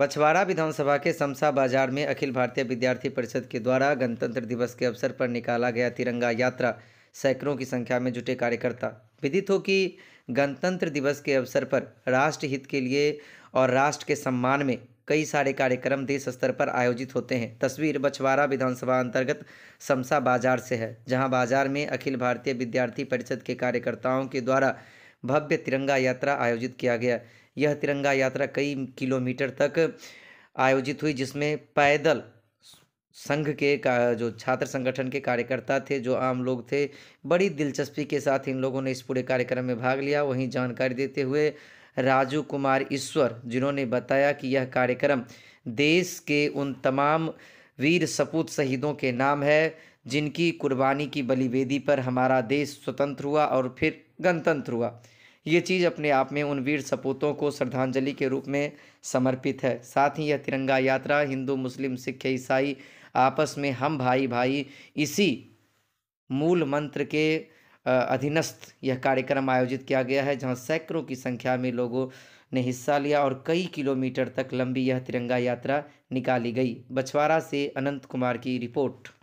बछवाड़ा विधानसभा के समसा बाजार में अखिल भारतीय विद्यार्थी परिषद के द्वारा गणतंत्र दिवस के अवसर पर निकाला गया तिरंगा यात्रा सैकड़ों की संख्या में जुटे कार्यकर्ता विदित हो कि गणतंत्र दिवस के अवसर पर राष्ट्र हित के लिए और राष्ट्र के सम्मान में कई सारे कार्यक्रम देश स्तर पर आयोजित होते हैं तस्वीर बछवाड़ा विधानसभा अंतर्गत समसा बाजार से है जहां बाजार में अखिल भारतीय विद्यार्थी परिषद के कार्यकर्ताओं के द्वारा भव्य तिरंगा यात्रा आयोजित किया गया यह तिरंगा यात्रा कई किलोमीटर तक आयोजित हुई जिसमें पैदल संघ के जो छात्र संगठन के कार्यकर्ता थे जो आम लोग थे बड़ी दिलचस्पी के साथ इन लोगों ने इस पूरे कार्यक्रम में भाग लिया वहीं जानकारी देते हुए राजू कुमार ईश्वर जिन्होंने बताया कि यह कार्यक्रम देश के उन तमाम वीर सपूत शहीदों के नाम है जिनकी कुर्बानी की बलिवेदी पर हमारा देश स्वतंत्र हुआ और फिर गणतंत्र हुआ ये चीज़ अपने आप में उन वीर सपूतों को श्रद्धांजलि के रूप में समर्पित है साथ ही यह तिरंगा यात्रा हिंदू मुस्लिम सिख ईसाई आपस में हम भाई भाई इसी मूल मंत्र के अधीनस्थ यह कार्यक्रम आयोजित किया गया है जहां सैकड़ों की संख्या में लोगों ने हिस्सा लिया और कई किलोमीटर तक लंबी यह तिरंगा यात्रा निकाली गई बछवाड़ा से अनंत कुमार की रिपोर्ट